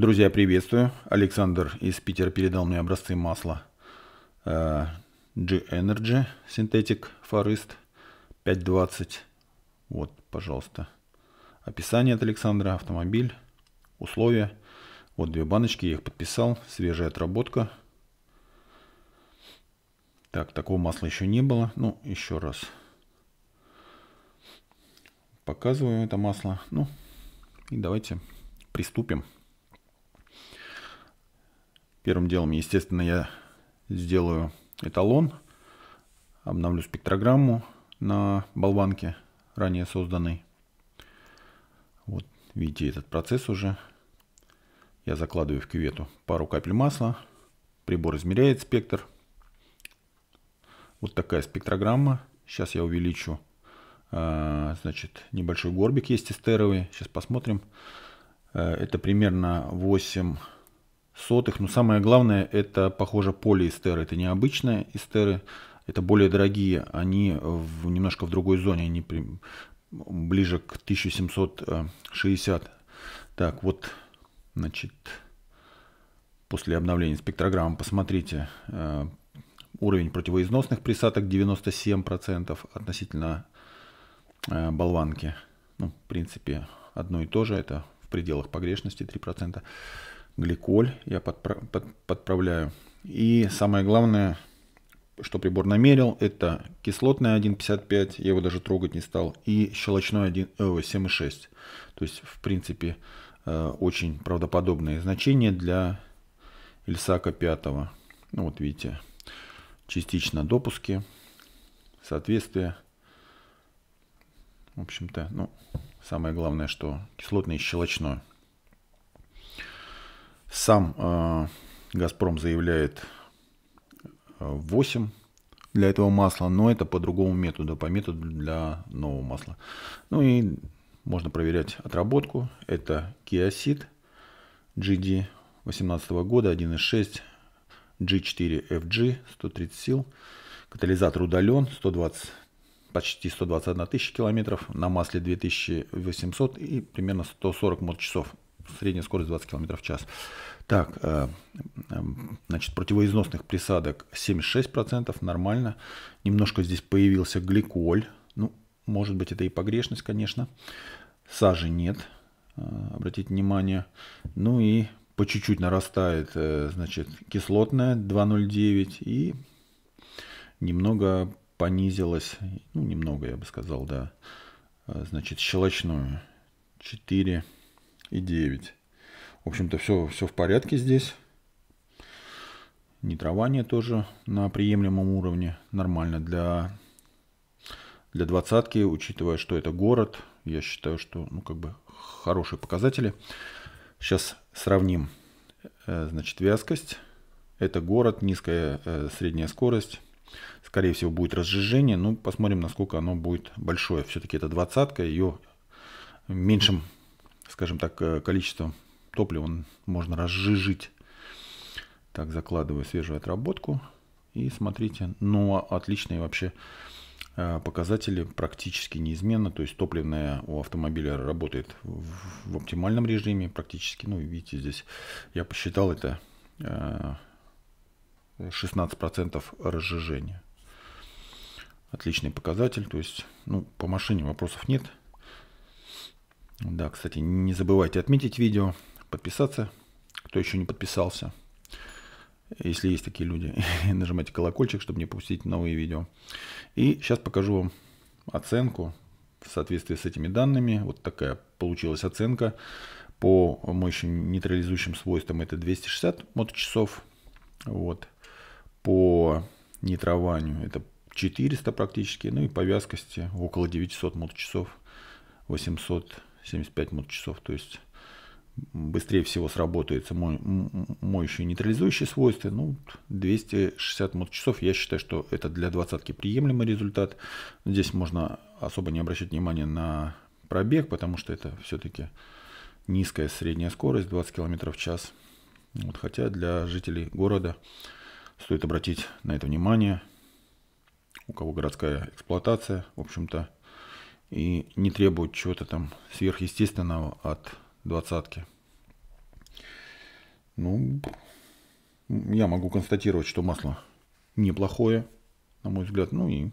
Друзья, приветствую. Александр из Питера передал мне образцы масла э, G-Energy Synthetic Forest 520. Вот, пожалуйста. Описание от Александра, автомобиль, условия. Вот две баночки, я их подписал. Свежая отработка. Так, такого масла еще не было. Ну, еще раз. Показываю это масло. Ну, и давайте приступим. Первым делом, естественно, я сделаю эталон, обновлю спектрограмму на болванке, ранее созданной. Вот, видите этот процесс уже. Я закладываю в кювету пару капель масла. Прибор измеряет спектр. Вот такая спектрограмма. Сейчас я увеличу э, значит, небольшой горбик есть эстеровый. Сейчас посмотрим. Э, это примерно 8 сотых. Но самое главное, это, похоже, полиэстеры. Это необычные эстеры, это более дорогие. Они в, немножко в другой зоне, они при, ближе к 1760. Так, вот, значит, после обновления спектрограммы посмотрите э, уровень противоизносных присадок 97% относительно э, болванки. Ну, в принципе, одно и то же, это в пределах погрешности 3% гликоль я подпра- под, подправляю. И самое главное, что прибор намерил, это кислотное 1,55, я его даже трогать не стал, и щелочное 1, э, 7,6. То есть, в принципе, э, очень правдоподобные значения для Ильсака 5. Ну вот видите, частично допуски, соответствие. В общем-то, ну, самое главное, что кислотное и щелочное. Сам э, «Газпром» заявляет 8 э, для этого масла, но это по другому методу, по методу для нового масла. Ну и можно проверять отработку. Это Kiacid GD 2018 года 1.6 G4FG 130 сил. Катализатор удален 120 почти 121 тысяча километров, на масле 2800 и примерно 140 мод-часов средняя скорость 20 км в час. Так, э, эм, значит, противоизносных присадок 76%, нормально. Немножко здесь появился гликоль. Ну, может быть, это и погрешность, конечно. Сажи нет, э, обратите внимание. Ну и по чуть-чуть нарастает, э, значит, кислотная 2,09 и немного понизилась, ну, немного, я бы сказал, да, значит, щелочную 4,09 и 9. В общем-то, все, все в порядке здесь. Нитрование тоже на приемлемом уровне. Нормально для, для двадцатки, учитывая, что это город. Я считаю, что ну, как бы хорошие показатели. Сейчас сравним. Э, значит, вязкость. Это город, низкая э, средняя скорость. Скорее всего, будет разжижение. Ну, посмотрим, насколько оно будет большое. Все-таки это двадцатка. Ее меньшим скажем так, э, количество топлива можно разжижить. Так, закладываю свежую отработку. И смотрите, ну, отличные вообще э, показатели практически неизменно. То есть топливная у автомобиля работает в, в оптимальном режиме практически. Ну, видите, здесь я посчитал это 16% э, разжижения. Отличный показатель. То есть, ну, по машине вопросов нет. Да, кстати, не забывайте отметить видео, подписаться, кто еще не подписался, если есть такие люди. И нажимайте колокольчик, чтобы не пропустить новые видео. И сейчас покажу вам оценку в соответствии с этими данными. Вот такая получилась оценка по мощным нейтрализующим свойствам. Это 260 моточасов. Вот. По нейтрованию это 400 практически. Ну и по вязкости около 900 моточасов. 800 75 часов то есть быстрее всего сработается мой, моющие нейтрализующие свойства. Ну, 260 часов я считаю, что это для двадцатки приемлемый результат. Здесь можно особо не обращать внимания на пробег, потому что это все-таки низкая средняя скорость, 20 км в час. Вот, хотя для жителей города стоит обратить на это внимание. У кого городская эксплуатация, в общем-то, и не требует чего-то там сверхъестественного от двадцатки. Ну, я могу констатировать, что масло неплохое, на мой взгляд. Ну и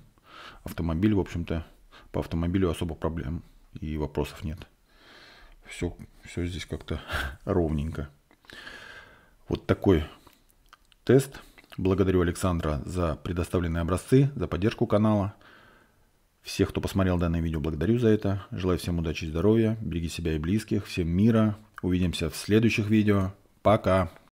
автомобиль, в общем-то, по автомобилю особо проблем и вопросов нет. Все, все здесь как-то ровненько. Вот такой тест. Благодарю Александра за предоставленные образцы, за поддержку канала. Всех, кто посмотрел данное видео, благодарю за это. Желаю всем удачи и здоровья. Береги себя и близких. Всем мира. Увидимся в следующих видео. Пока.